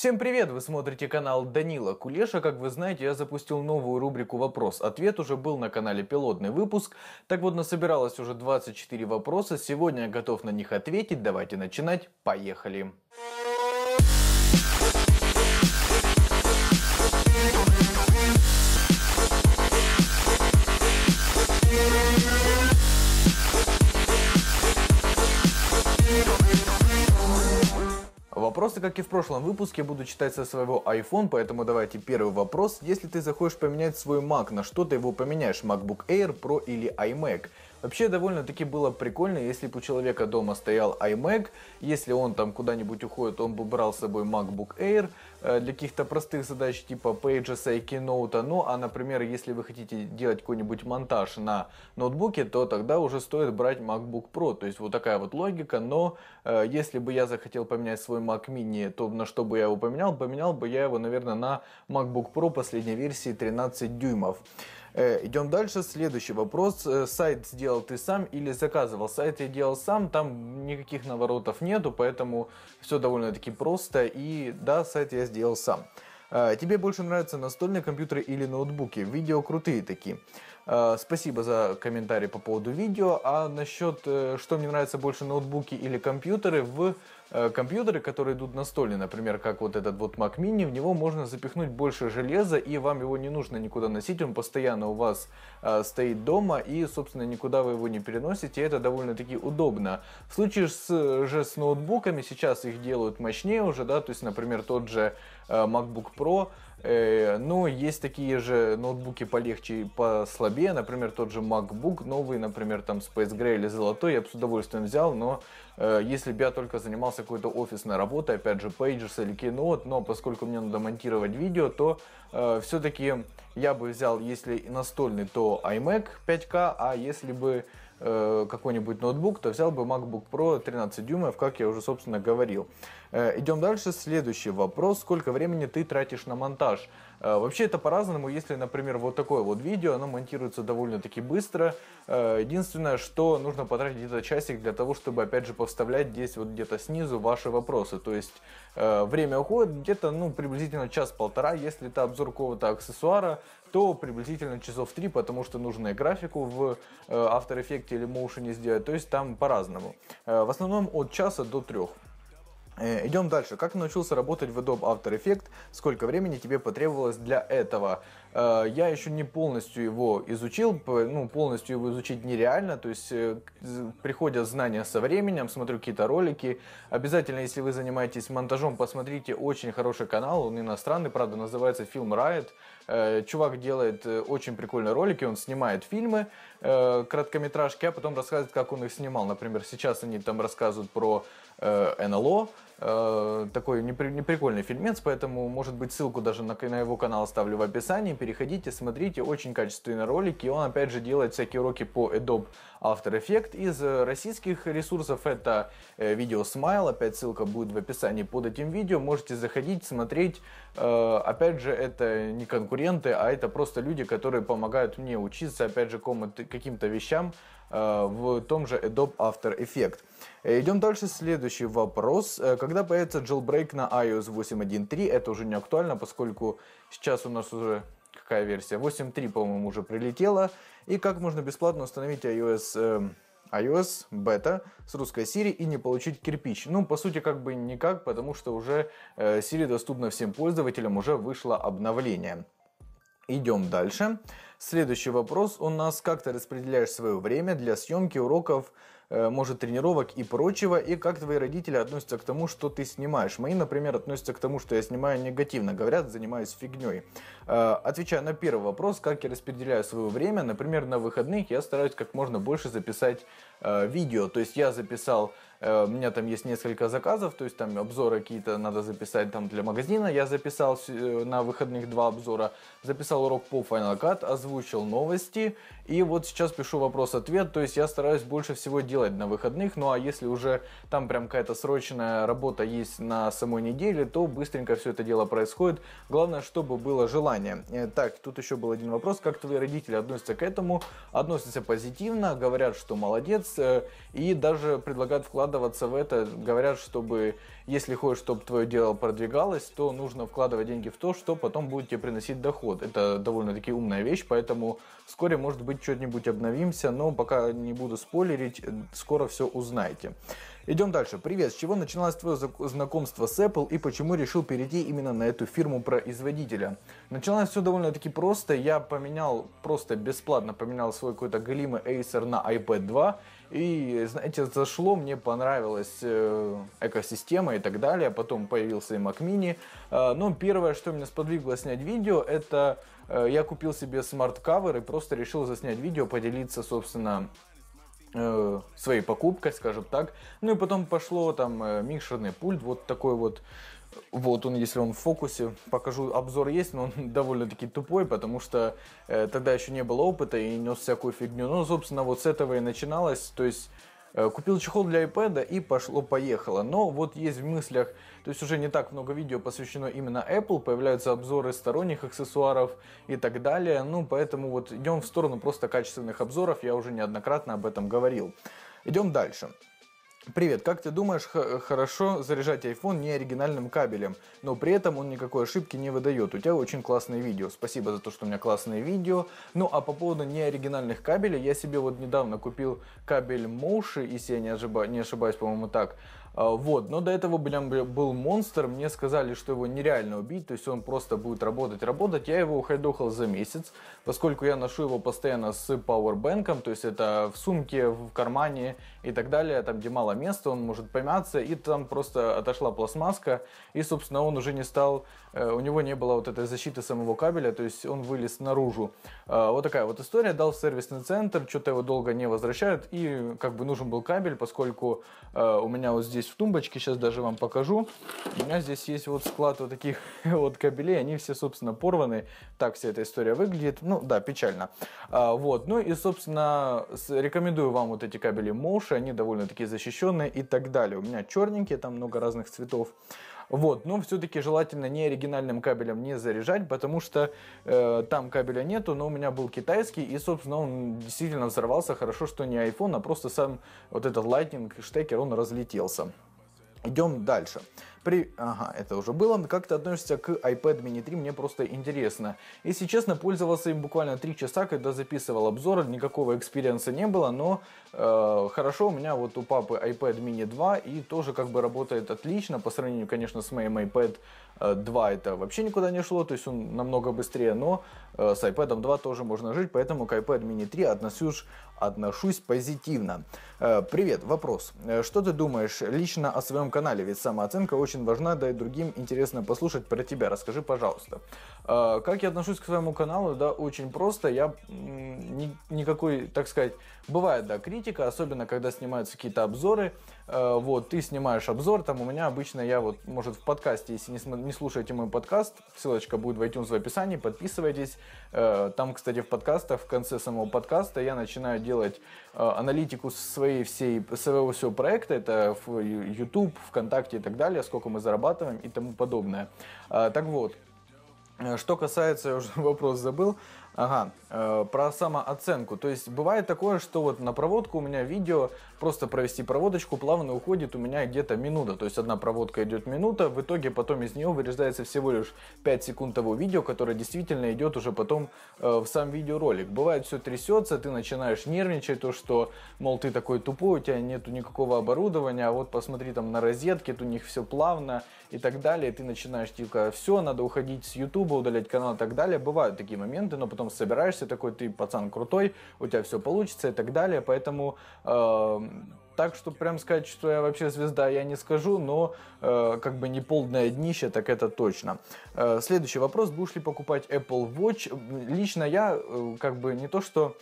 Всем привет! Вы смотрите канал Данила Кулеша. Как вы знаете, я запустил новую рубрику «Вопрос-ответ». Уже был на канале пилотный выпуск. Так вот, насобиралось уже 24 вопроса. Сегодня я готов на них ответить. Давайте начинать. Поехали! Поехали! Вопросы, как и в прошлом выпуске, буду читать со своего iPhone, поэтому давайте первый вопрос. Если ты захочешь поменять свой Mac, на что ты его поменяешь? MacBook Air, Pro или iMac? Вообще довольно-таки было прикольно, если бы у человека дома стоял iMac, если он там куда-нибудь уходит, он бы брал с собой MacBook Air, Э, для каких-то простых задач типа Pages, и Keynote. Ну, а, например, если вы хотите делать какой-нибудь монтаж на ноутбуке, то тогда уже стоит брать MacBook Pro. То есть вот такая вот логика. Но э, если бы я захотел поменять свой Mac Mini, то на что бы я его поменял? Поменял бы я его, наверное, на MacBook Pro последней версии 13 дюймов. Э, идем дальше. Следующий вопрос. Э, сайт сделал ты сам или заказывал? Сайт я делал сам, там никаких наворотов нету, поэтому все довольно-таки просто. И да, сайт я сделал сам. Э, тебе больше нравятся настольные компьютеры или ноутбуки? Видео крутые такие. Э, спасибо за комментарии по поводу видео. А насчет, э, что мне нравится больше ноутбуки или компьютеры, в Э, компьютеры, которые идут на столе, например, как вот этот вот Mac Mini, в него можно запихнуть больше железа, и вам его не нужно никуда носить, он постоянно у вас э, стоит дома, и, собственно, никуда вы его не переносите, и это довольно-таки удобно. В случае с, же с ноутбуками, сейчас их делают мощнее уже, да, то есть, например, тот же э, MacBook Pro, Э, но ну, есть такие же ноутбуки полегче и послабее, например, тот же MacBook новый, например, там Space Gray или золотой, я бы с удовольствием взял, но э, если бы я только занимался какой-то офисной работой, опять же, Pages или Keynote, но поскольку мне надо монтировать видео, то э, все-таки я бы взял, если настольный, то iMac 5K, а если бы Э, какой-нибудь ноутбук, то взял бы MacBook Pro 13 дюймов, как я уже, собственно, говорил. Э, идем дальше. Следующий вопрос. Сколько времени ты тратишь на монтаж? А, вообще это по-разному, если, например, вот такое вот видео, оно монтируется довольно-таки быстро. А, единственное, что нужно потратить где-то часик для того, чтобы, опять же, повставлять здесь вот где-то снизу ваши вопросы. То есть а, время уходит где-то, ну, приблизительно час-полтора, если это обзор какого-то аксессуара, то приблизительно часов три, потому что нужно и графику в э, After Effects или Motion сделать, то есть там по-разному. В основном от часа до трех. Э, идем дальше. Как научился работать в Adobe After Effects? Сколько времени тебе потребовалось для этого? Э, я еще не полностью его изучил, ну, полностью его изучить нереально, то есть э, приходят знания со временем, смотрю какие-то ролики. Обязательно, если вы занимаетесь монтажом, посмотрите очень хороший канал, он иностранный, правда, называется Film Riot. Чувак делает очень прикольные ролики, он снимает фильмы, краткометражки, а потом рассказывает, как он их снимал. Например, сейчас они там рассказывают про э, НЛО. Э, такой непри, неприкольный фильмец, поэтому, может быть, ссылку даже на, на его канал оставлю в описании. Переходите, смотрите, очень качественные ролики. И он, опять же, делает всякие уроки по Adobe After Effects. Из э, российских ресурсов это э, видео Smile, опять ссылка будет в описании под этим видео. Можете заходить, смотреть. Э, опять же, это не конкуренты, а это просто люди, которые помогают мне учиться, опять же, каким-то вещам, Э, в том же Adobe After Effects. Э, идем дальше. Следующий вопрос. Э, когда появится jailbreak на iOS 8.1.3? Это уже не актуально, поскольку сейчас у нас уже какая версия? 8.3, по-моему, уже прилетела. И как можно бесплатно установить iOS iOS, бета с русской Siri и не получить кирпич. Ну, по сути, как бы никак, потому что уже э, Siri доступна всем пользователям, уже вышло обновление. Идем дальше. Следующий вопрос у нас. Как ты распределяешь свое время для съемки уроков, э, может, тренировок и прочего? И как твои родители относятся к тому, что ты снимаешь? Мои, например, относятся к тому, что я снимаю негативно. Говорят, занимаюсь фигней. Э, Отвечаю на первый вопрос, как я распределяю свое время, например, на выходных я стараюсь как можно больше записать э, видео. То есть я записал Э, у меня там есть несколько заказов, то есть там обзоры какие-то надо записать там для магазина. Я записал э, на выходных два обзора, записал урок по Final Cut, озвучил новости. И вот сейчас пишу вопрос-ответ, то есть я стараюсь больше всего делать на выходных. Ну а если уже там прям какая-то срочная работа есть на самой неделе, то быстренько все это дело происходит. Главное, чтобы было желание. Э, так, тут еще был один вопрос. Как твои родители относятся к этому? Относятся позитивно, говорят, что молодец и даже предлагают вкладывать вкладываться в это. Говорят, чтобы если хочешь, чтобы твое дело продвигалось, то нужно вкладывать деньги в то, что потом будет тебе приносить доход. Это довольно-таки умная вещь, поэтому вскоре, может быть, что-нибудь обновимся, но пока не буду спойлерить, э, скоро все узнаете. Идем дальше. Привет, с чего начиналось твое знакомство с Apple и почему решил перейти именно на эту фирму-производителя? Начиналось все довольно-таки просто. Я поменял, просто бесплатно поменял свой какой-то галимый Acer на iPad 2. И, знаете, зашло, мне понравилась э, экосистема и так далее. Потом появился и Mac Mini. Э, но первое, что меня сподвигло снять видео, это э, я купил себе смарт-кавер и просто решил заснять видео, поделиться, собственно, Э, своей покупкой, скажем так. Ну и потом пошло там э, микшерный пульт, вот такой вот. Вот он, если он в фокусе, покажу, обзор есть, но он довольно-таки тупой, потому что э, тогда еще не было опыта и нес всякую фигню. Ну, собственно, вот с этого и начиналось, то есть Э, купил чехол для iPad и пошло-поехало. Но вот есть в мыслях, то есть уже не так много видео посвящено именно Apple, появляются обзоры сторонних аксессуаров и так далее. Ну, поэтому вот идем в сторону просто качественных обзоров, я уже неоднократно об этом говорил. Идем дальше. Привет, как ты думаешь, э, хорошо заряжать iPhone не оригинальным кабелем, но при этом он никакой ошибки не выдает. У тебя очень классное видео. Спасибо за то, что у меня классное видео. Ну а по поводу неоригинальных кабелей, я себе вот недавно купил кабель Moshi, если я не, ошиба... не ошибаюсь, по-моему так. А, вот, но до этого Блям был монстр, мне сказали, что его нереально убить, то есть он просто будет работать, работать. Я его ухайдохал за месяц, поскольку я ношу его постоянно с пауэрбэнком, то есть это в сумке, в кармане и так далее, там где мало места, он может помяться, и там просто отошла пластмасска, и, собственно, он уже не стал, э, у него не было вот этой защиты самого кабеля, то есть он вылез наружу. А, вот такая вот история, дал в сервисный центр, что-то его долго не возвращают, и как бы нужен был кабель, поскольку э, у меня вот здесь здесь в тумбочке, сейчас даже вам покажу. У меня здесь есть вот склад вот таких вот кабелей, они все, собственно, порваны. Так вся эта история выглядит, ну да, печально. А, вот, ну и, собственно, рекомендую вам вот эти кабели Moshi, они довольно-таки защищенные и так далее. У меня черненькие, там много разных цветов. Вот, но ну, все-таки желательно не оригинальным кабелем не заряжать, потому что э, там кабеля нету, но у меня был китайский, и, собственно, он действительно взорвался. Хорошо, что не iPhone, а просто сам вот этот Lightning штекер, он разлетелся. Идем дальше. При... Ага, это уже было. Как ты относишься к iPad mini 3? Мне просто интересно. Если честно, пользовался им буквально 3 часа, когда записывал обзор. Никакого экспириенса не было, но э, хорошо, у меня вот у папы iPad mini 2 и тоже как бы работает отлично по сравнению, конечно, с моим iPad 2 э, это вообще никуда не шло, то есть он намного быстрее, но э, с iPad 2 тоже можно жить, поэтому к iPad mini 3 отношусь, отношусь позитивно. Э, привет, вопрос. Что ты думаешь лично о своем канале? Ведь самооценка очень важна, да и другим интересно послушать про тебя. Расскажи, пожалуйста. Как я отношусь к своему каналу? Да, очень просто. Я никакой, так сказать, бывает, да, критика, особенно когда снимаются какие-то обзоры. Вот, ты снимаешь обзор, там у меня обычно я вот, может, в подкасте, если не не слушаете мой подкаст, ссылочка будет в iTunes в описании, подписывайтесь. Э, там, кстати, в подкастах, в конце самого подкаста я начинаю делать э, аналитику своей всей, своего всего проекта, это в YouTube, ВКонтакте и так далее, сколько мы зарабатываем и тому подобное. Э, так вот, что касается, я уже вопрос забыл, Ага, э, про самооценку. То есть бывает такое, что вот на проводку у меня видео, просто провести проводочку, плавно уходит у меня где-то минута. То есть одна проводка идет минута, в итоге потом из нее вырезается всего лишь 5 секунд того видео, которое действительно идет уже потом э, в сам видеоролик. Бывает все трясется, ты начинаешь нервничать, то что, мол, ты такой тупой, у тебя нету никакого оборудования, а вот посмотри там на розетке, тут у них все плавно, и так далее, ты начинаешь типа, все, надо уходить с Ютуба, удалять канал и так далее. Бывают такие моменты, но потом собираешься такой, ты пацан крутой, у тебя все получится и так далее, поэтому э, так что прям сказать, что я вообще звезда, я не скажу, но э, как бы не полное днище, так это точно. Э, следующий вопрос, будешь ли покупать Apple Watch? Лично я э, как бы не то, что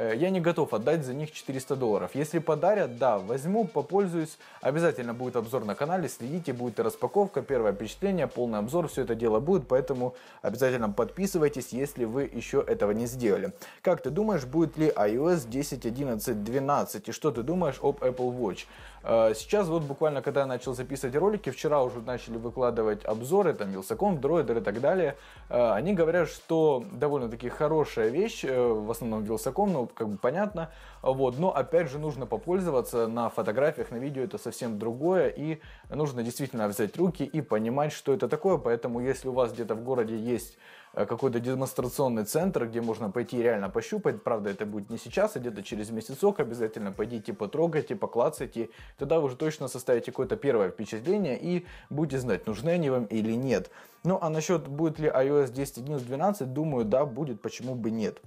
Э, я не готов отдать за них 400 долларов. Если подарят, да, возьму, попользуюсь. Обязательно будет обзор на канале, следите, будет и распаковка, первое впечатление, полный обзор, все это дело будет, поэтому обязательно подписывайтесь, если вы еще этого не сделали. Как ты думаешь, будет ли iOS 10, 11, 12 и что ты думаешь об Apple Watch? Э, сейчас вот буквально, когда я начал записывать ролики, вчера уже начали выкладывать обзоры, там, Wилсаком, Дроидер и так далее, э, они говорят, что довольно-таки хорошая вещь, в основном Wilsacom, но как бы понятно. Вот. Но опять же нужно попользоваться на фотографиях, на видео это совсем другое. И нужно действительно взять руки и понимать, что это такое. Поэтому если у вас где-то в городе есть э, какой-то демонстрационный центр, где можно пойти реально пощупать. Правда, это будет не сейчас, а где-то через месяцок обязательно пойдите, потрогайте, поклацайте. Тогда вы уже точно составите какое-то первое впечатление и будете знать, нужны они вам или нет. Ну а насчет будет ли iOS 10.1 12, думаю, да, будет, почему бы нет.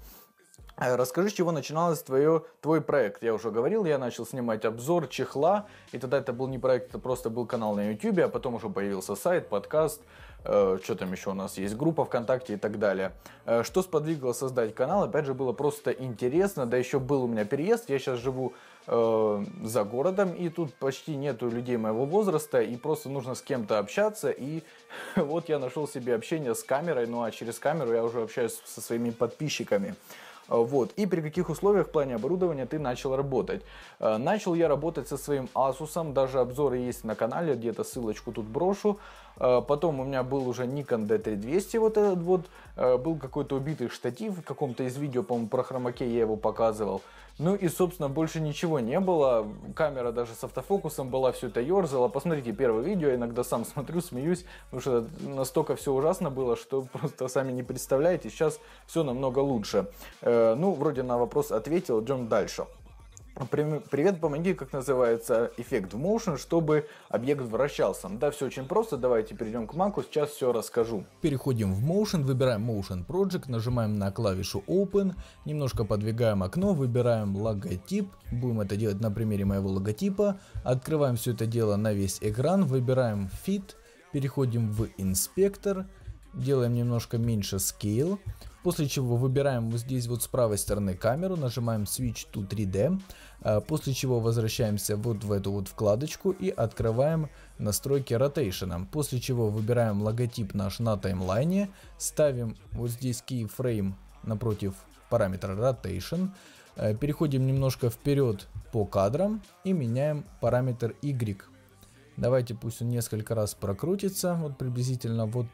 Э, расскажи, с чего начинался твое, твой проект. Я уже говорил, я начал снимать обзор чехла, и тогда это был не проект, это просто был канал на YouTube, а потом уже появился сайт, подкаст, э, что там еще у нас есть, группа ВКонтакте и так далее. Э, что сподвигло создать канал, опять же, было просто интересно, да еще был у меня переезд, я сейчас живу э, за городом, и тут почти нету людей моего возраста, и просто нужно с кем-то общаться, и вот я нашел себе общение с камерой, ну а через камеру я уже общаюсь со своими подписчиками. А, вот. И при каких условиях в плане оборудования ты начал работать? А, начал я работать со своим Asus, даже обзоры есть на канале, где-то ссылочку тут брошу. А, потом у меня был уже Nikon D3200 вот этот вот, был какой-то убитый штатив, в каком-то из видео, по-моему, про хромаке я его показывал. Ну и, собственно, больше ничего не было. Камера даже с автофокусом была, все это ерзала. Посмотрите первое видео, я иногда сам смотрю, смеюсь, потому что настолько все ужасно было, что просто сами не представляете. Сейчас все намного лучше. Э, ну, вроде на вопрос ответил, идем дальше. Ну, привет, помоги, как называется, эффект в motion, чтобы объект вращался. Да, все очень просто, давайте перейдем к Маку, сейчас все расскажу. Переходим в Motion, выбираем Motion Project, нажимаем на клавишу Open, немножко подвигаем окно, выбираем логотип, будем это делать на примере моего логотипа, открываем все это дело на весь экран, выбираем Fit, переходим в Инспектор, делаем немножко меньше Scale, После чего выбираем вот здесь вот с правой стороны камеру, нажимаем Switch to 3D, э, после чего возвращаемся вот в эту вот вкладочку и открываем настройки rotation. после чего выбираем логотип наш на таймлайне, ставим вот здесь keyframe напротив параметра rotation, э, переходим немножко вперед по кадрам и меняем параметр Y. Давайте пусть он несколько раз прокрутится, вот приблизительно вот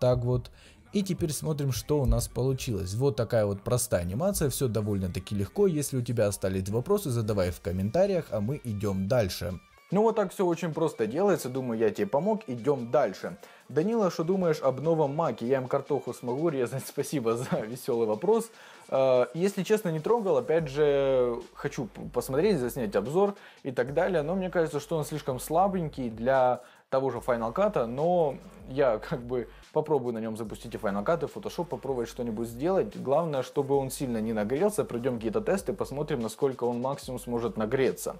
так вот. И теперь смотрим, что у нас получилось. Вот такая вот простая анимация, все довольно-таки легко. Если у тебя остались вопросы, задавай в комментариях, а мы идем дальше. Ну вот так все очень просто делается, думаю я тебе помог, идем дальше. Данила, что думаешь об новом маке? Я им картоху смогу резать, спасибо за веселый вопрос. Э, если честно, не трогал, опять же, хочу посмотреть, заснять обзор и так далее, но мне кажется, что он слишком слабенький для того же Final Cut, но я как бы попробуй на нем запустить Final Cut и Photoshop, попробовать что-нибудь сделать. Главное, чтобы он сильно не нагрелся, пройдем какие-то тесты, посмотрим, насколько он максимум сможет нагреться.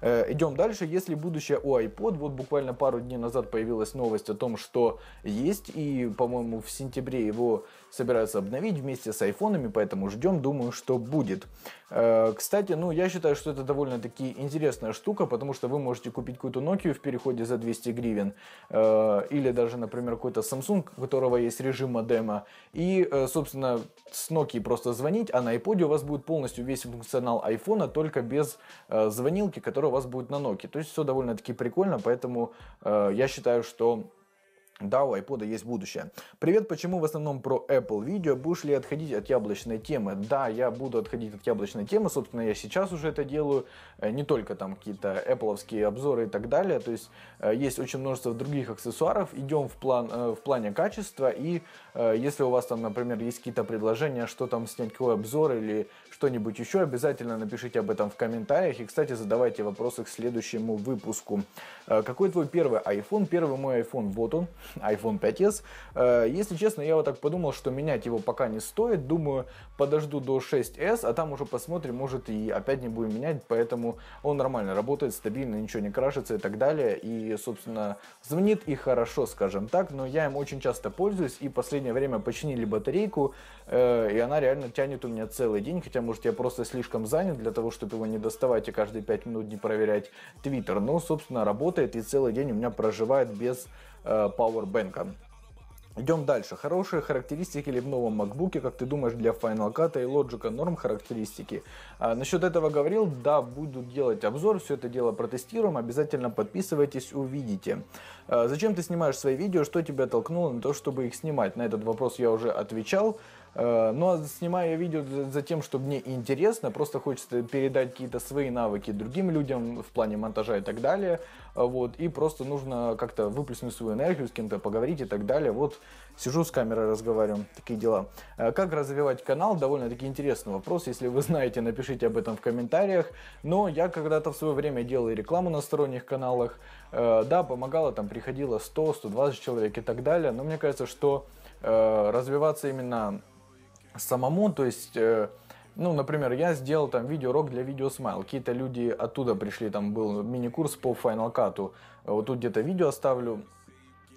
Э, идем дальше. Если будущее у iPod, вот буквально пару дней назад появилась новость о том, что есть, и, по-моему, в сентябре его собираются обновить вместе с айфонами, поэтому ждем, думаю, что будет. Э, кстати, ну, я считаю, что это довольно-таки интересная штука, потому что вы можете купить какую-то Nokia в переходе за 200 гривен, э, или даже, например, какой-то Samsung, у которого есть режим модема, и, собственно, с Nokia просто звонить, а на iPod у вас будет полностью весь функционал iPhone, только без звонилки, которая у вас будет на Nokia. То есть все довольно-таки прикольно, поэтому э, я считаю, что да, у iPod есть будущее. Привет, почему в основном про Apple видео? Будешь ли отходить от яблочной темы? Да, я буду отходить от яблочной темы, собственно, я сейчас уже это делаю, э, не только там какие-то Apple обзоры и так далее, то есть э, есть очень множество других аксессуаров, идем в, план, э, в плане качества, и если у вас там, например, есть какие-то предложения, что там снять какой обзор или что-нибудь еще, обязательно напишите об этом в комментариях, и, кстати, задавайте вопросы к следующему выпуску. Какой твой первый iPhone? Первый мой iPhone, вот он iPhone 5s. Э, если честно, я вот так подумал, что менять его пока не стоит. Думаю, подожду до 6s, а там уже посмотрим, может и опять не будем менять, поэтому он нормально работает, стабильно, ничего не крашится и так далее. И, собственно, звонит и хорошо, скажем так, но я им очень часто пользуюсь и в последнее время починили батарейку, э, и она реально тянет у меня целый день, хотя, может, я просто слишком занят для того, чтобы его не доставать и каждые 5 минут не проверять Twitter, но, собственно, работает и целый день у меня проживает без Э, Powerbank. Идем дальше. Хорошие характеристики ли в новом MacBook, как ты думаешь, для Final Cut и Logic норм характеристики? А, насчет этого говорил, да, буду делать обзор, все это дело протестируем, обязательно подписывайтесь, увидите. А, зачем ты снимаешь свои видео, что тебя толкнуло на то, чтобы их снимать? На этот вопрос я уже отвечал. Э, но снимаю видео за тем, чтобы мне интересно, просто хочется передать какие-то свои навыки другим людям в плане монтажа и так далее. Э, вот, и просто нужно как-то выплеснуть свою энергию, с кем-то поговорить и так далее. Вот сижу с камерой разговариваю, такие дела. Э, как развивать канал? Довольно-таки интересный вопрос. Если вы знаете, напишите об этом в комментариях. Но я когда-то в свое время делал и рекламу на сторонних каналах. Да, помогало, там приходило 100-120 человек и так далее. Но мне кажется, что развиваться именно самому, то есть... Э, ну, например, я сделал там видеоурок для видео Smile. Какие-то люди оттуда пришли, там был мини-курс по Final Cut. Э, вот тут где-то видео оставлю.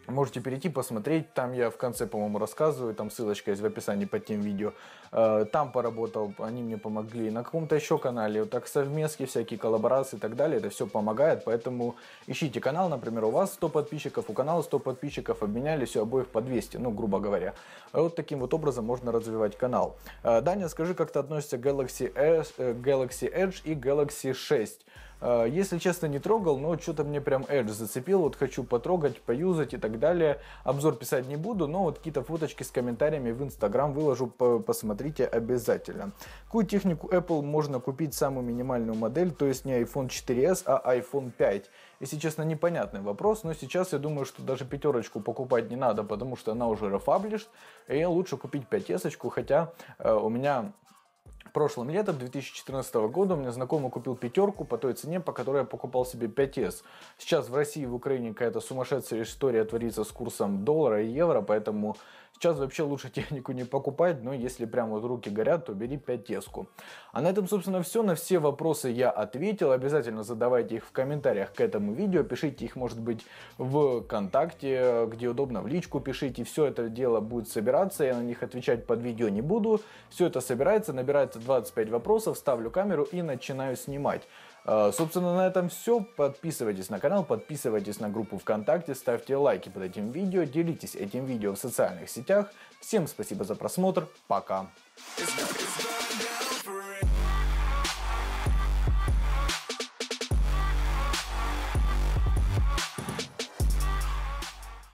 Можете перейти, посмотреть, там я в конце, по-моему, рассказываю, там ссылочка есть в описании под тем видео. Э, там поработал, они мне помогли. На каком-то еще канале, вот так совместки, всякие коллаборации и так далее, это все помогает, поэтому ищите канал, например, у вас 100 подписчиков, у канала 100 подписчиков, обменяли все а обоих по 200, ну, грубо говоря. А вот таким вот образом можно развивать канал. Э, Даня, скажи, как ты относишься к Galaxy э, Edge и Galaxy 6? Э, если честно, не трогал, но что-то мне прям Edge зацепил. Вот хочу потрогать, поюзать и так далее. Обзор писать не буду, но вот какие-то фоточки с комментариями в Instagram выложу, посмотрите обязательно. Какую технику Apple можно купить самую минимальную модель, то есть не iPhone 4s, а iPhone 5? Если честно, непонятный вопрос, но сейчас я думаю, что даже пятерочку покупать не надо, потому что она уже рефаблишт, и лучше купить 5 хотя э, у меня Прошлым летом 2014 года у меня знакомый купил пятерку по той цене, по которой я покупал себе 5С. Сейчас в России и в Украине какая-то сумасшедшая история творится с курсом доллара и евро, поэтому Сейчас вообще лучше технику не покупать, но если прям вот руки горят, то бери 5 теску. А на этом, собственно, все. На все вопросы я ответил. Обязательно задавайте их в комментариях к этому видео. Пишите их, может быть, в ВКонтакте, где удобно, в личку пишите. Все это дело будет собираться. Я на них отвечать под видео не буду. Все это собирается, набирается 25 вопросов, ставлю камеру и начинаю снимать. А, собственно, на этом все. Подписывайтесь на канал, подписывайтесь на группу ВКонтакте, ставьте лайки под этим видео, делитесь этим видео в социальных сетях. Всем спасибо за просмотр, пока! It's